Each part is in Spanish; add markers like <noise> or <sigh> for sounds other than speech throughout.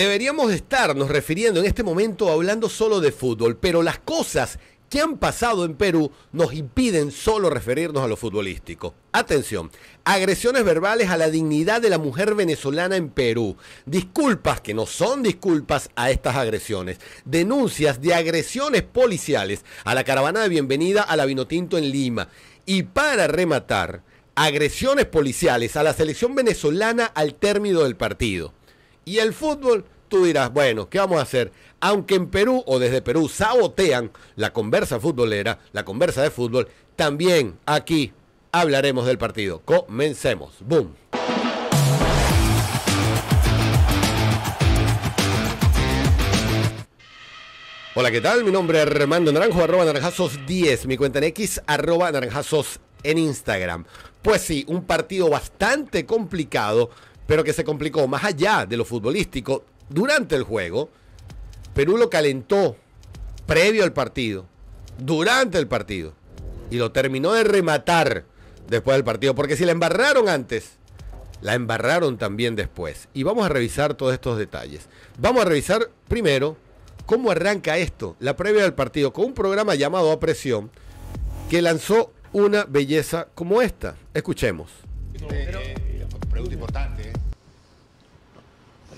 deberíamos estarnos refiriendo en este momento hablando solo de fútbol, pero las cosas que han pasado en Perú nos impiden solo referirnos a lo futbolístico. Atención, agresiones verbales a la dignidad de la mujer venezolana en Perú, disculpas que no son disculpas a estas agresiones, denuncias de agresiones policiales a la caravana de bienvenida a la Vinotinto en Lima. Y para rematar, agresiones policiales a la selección venezolana al término del partido. Y el fútbol, tú dirás, bueno, ¿qué vamos a hacer? Aunque en Perú o desde Perú sabotean la conversa futbolera, la conversa de fútbol, también aquí hablaremos del partido. Comencemos. Boom. Hola, ¿qué tal? Mi nombre es Armando Naranjo, arroba naranjazos10, mi cuenta en X, arroba naranjazos en Instagram. Pues sí, un partido bastante complicado pero que se complicó más allá de lo futbolístico. Durante el juego, Perú lo calentó previo al partido, durante el partido, y lo terminó de rematar después del partido, porque si la embarraron antes, la embarraron también después. Y vamos a revisar todos estos detalles. Vamos a revisar primero cómo arranca esto, la previa del partido, con un programa llamado A Presión, que lanzó una belleza como esta. Escuchemos. Eh, eh, pregunta importante. Eh.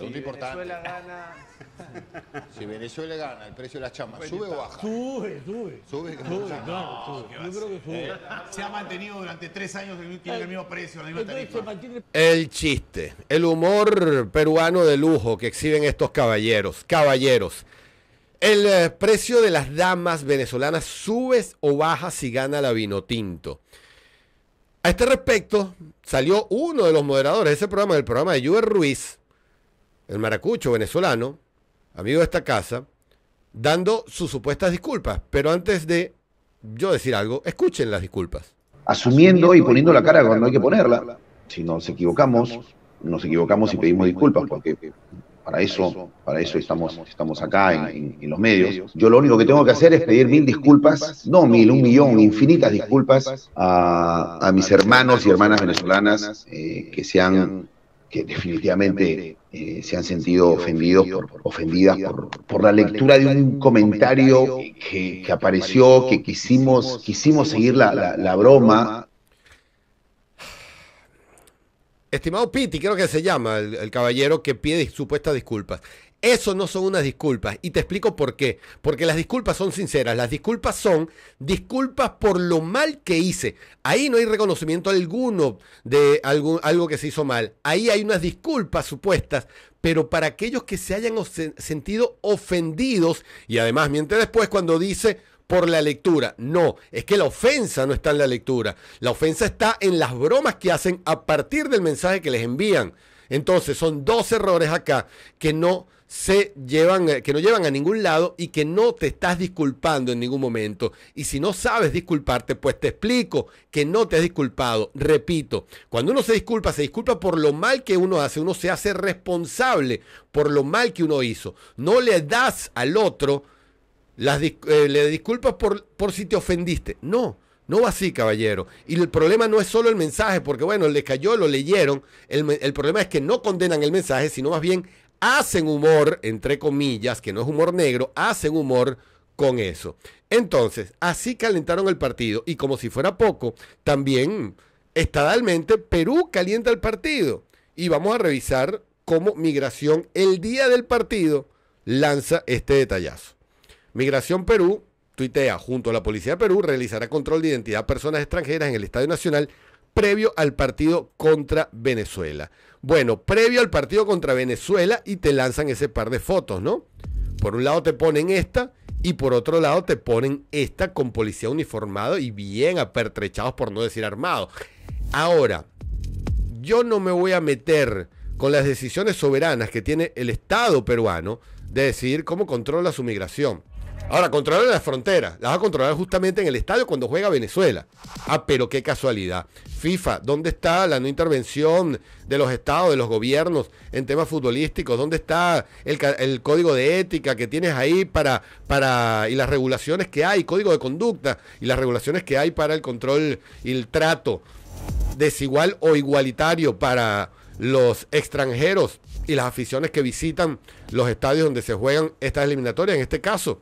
Si Venezuela gana. <laughs> Si Venezuela gana, el precio de las chamas, ¿sube o baja? Sube, sube. Sube, sube. <laughs> No, sube. Yo creo que sube. Eh. se ha mantenido durante tres años el, el mismo precio, la misma tarifa. El chiste, el humor peruano de lujo que exhiben estos caballeros. Caballeros. El eh, precio de las damas venezolanas sube o baja si gana la vino tinto. A este respecto, salió uno de los moderadores de ese programa, del programa de Juve Ruiz, el maracucho venezolano, amigo de esta casa, dando sus supuestas disculpas. Pero antes de yo decir algo, escuchen las disculpas. Asumiendo y poniendo la cara cuando hay que ponerla, si nos equivocamos, nos equivocamos y pedimos disculpas, porque para eso, para eso estamos, estamos acá en, los medios. Yo lo único que tengo que hacer es pedir mil disculpas, no mil, un millón, infinitas disculpas a, mis hermanos y hermanas venezolanas eh, que se han que definitivamente eh, se han sentido ofendidos por, ofendidas por, la lectura de un comentario que, apareció, que quisimos, quisimos seguir la, broma. Estimado Pitti, creo que se llama el caballero que pide supuestas disculpas. Eso no son unas disculpas. Y te explico por qué. Porque las disculpas son sinceras. Las disculpas son disculpas por lo mal que hice. Ahí no hay reconocimiento alguno de algo, que se hizo mal. Ahí hay unas disculpas supuestas. Pero para aquellos que se hayan sentido ofendidos. Y además miente después cuando dice por la lectura. No, es que la ofensa no está en la lectura. La ofensa está en las bromas que hacen a partir del mensaje que les envían. Entonces son dos errores acá que no se llevan, eh, que no llevan a ningún lado y que no te estás disculpando en ningún momento. Y si no sabes disculparte, pues te explico que no te has disculpado. Repito, cuando uno se disculpa, se disculpa por lo mal que uno hace, uno se hace responsable por lo mal que uno hizo. No le das al otro las eh, le disculpas por, por si te ofendiste. No. No va así, caballero. Y el problema no es solo el mensaje, porque bueno, le cayó, lo leyeron. El, el problema es que no condenan el mensaje, sino más bien hacen humor, entre comillas, que no es humor negro, hacen humor con eso. Entonces, así calentaron el partido y como si fuera poco, también estadalmente Perú calienta el partido. Y vamos a revisar cómo Migración el día del partido lanza este detallazo. Migración Perú tuitea junto a la Policía de Perú realizará control de identidad a personas extranjeras en el Estadio Nacional previo al partido contra Venezuela. Bueno, previo al partido contra Venezuela y te lanzan ese par de fotos, ¿no? Por un lado te ponen esta y por otro lado te ponen esta con policía uniformado y bien apertrechados por no decir armados, Ahora, yo no me voy a meter con las decisiones soberanas que tiene el Estado peruano de decidir cómo controla su migración. Ahora, controlar las fronteras. Las va a controlar justamente en el estadio cuando juega Venezuela. Ah, pero qué casualidad. FIFA, ¿dónde está la no intervención de los estados, de los gobiernos en temas futbolísticos? ¿Dónde está el, código de ética que tienes ahí para, para, y las regulaciones que hay, código de conducta y las regulaciones que hay para el control y el trato desigual o igualitario para los extranjeros y las aficiones que visitan los estadios donde se juegan estas eliminatorias? En este caso,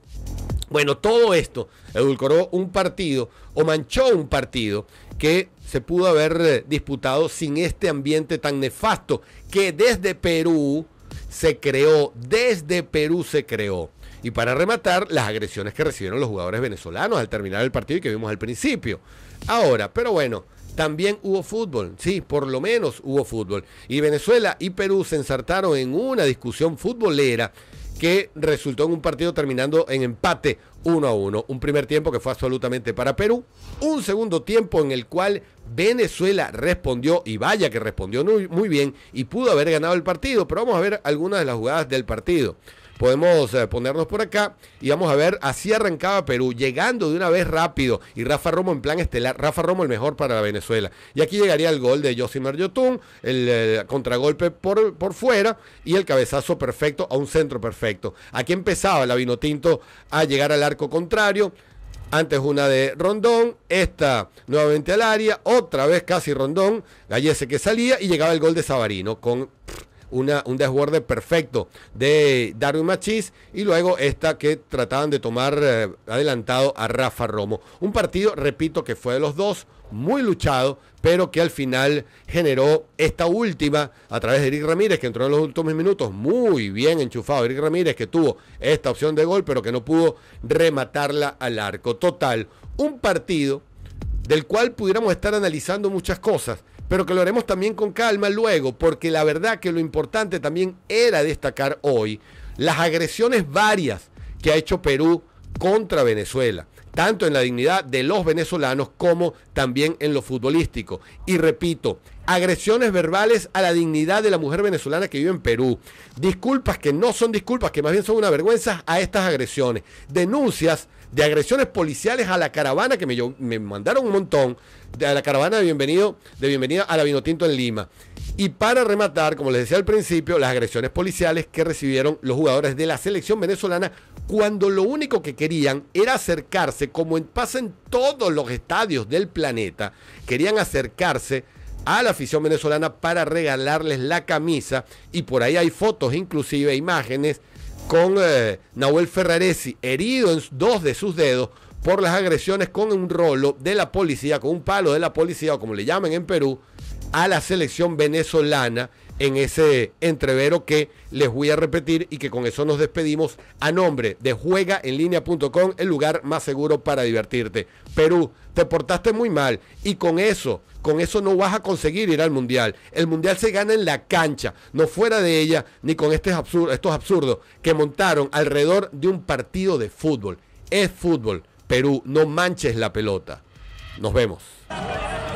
bueno, todo esto edulcoró un partido o manchó un partido que se pudo haber eh, disputado sin este ambiente tan nefasto que desde Perú se creó, desde Perú se creó. Y para rematar, las agresiones que recibieron los jugadores venezolanos al terminar el partido y que vimos al principio. Ahora, pero bueno, también hubo fútbol, sí, por lo menos hubo fútbol. Y Venezuela y Perú se ensartaron en una discusión futbolera que resultó en un partido terminando en empate 1 a 1. Un primer tiempo que fue absolutamente para Perú. Un segundo tiempo en el cual Venezuela respondió y vaya que respondió muy, muy bien y pudo haber ganado el partido. Pero vamos a ver algunas de las jugadas del partido podemos eh, ponernos por acá y vamos a ver, así arrancaba Perú, llegando de una vez rápido y Rafa Romo en plan estelar, Rafa Romo el mejor para Venezuela. Y aquí llegaría el gol de Josimar Yotun, el, eh, contragolpe por, por fuera y el cabezazo perfecto a un centro perfecto. Aquí empezaba la Vinotinto a llegar al arco contrario. Antes una de Rondón, esta nuevamente al área, otra vez casi Rondón, Gallese que salía y llegaba el gol de Savarino con un desborde perfecto de Darwin Machís y luego esta que trataban de tomar eh, adelantado a Rafa Romo. Un partido, repito, que fue de los dos, muy luchado, pero que al final generó esta última a través de Eric Ramírez, que entró en los últimos minutos muy bien enchufado. Eric Ramírez que tuvo esta opción de gol, pero que no pudo rematarla al arco. Total, un partido del cual pudiéramos estar analizando muchas cosas pero que lo haremos también con calma luego, porque la verdad que lo importante también era destacar hoy las agresiones varias que ha hecho Perú contra Venezuela, tanto en la dignidad de los venezolanos como también en lo futbolístico. Y repito, agresiones verbales a la dignidad de la mujer venezolana que vive en Perú, disculpas que no son disculpas, que más bien son una vergüenza a estas agresiones, denuncias de agresiones policiales a la caravana, que me, me mandaron un montón, de, a la caravana de, bienvenido, de bienvenida a la Vinotinto en Lima. Y para rematar, como les decía al principio, las agresiones policiales que recibieron los jugadores de la selección venezolana cuando lo único que querían era acercarse, como en, pasa en todos los estadios del planeta, querían acercarse a la afición venezolana para regalarles la camisa y por ahí hay fotos inclusive, imágenes con eh, Nahuel Ferraresi herido en dos de sus dedos por las agresiones con un rolo de la policía, con un palo de la policía o como le llaman en Perú, a la selección venezolana en ese entrevero que les voy a repetir y que con eso nos despedimos a nombre de juegaenlinea.com, el lugar más seguro para divertirte. Perú, te portaste muy mal y con eso, con eso no vas a conseguir ir al mundial. El mundial se gana en la cancha, no fuera de ella ni con estos absurdos, estos absurdos que montaron alrededor de un partido de fútbol. Es fútbol. Perú, no manches la pelota. Nos vemos.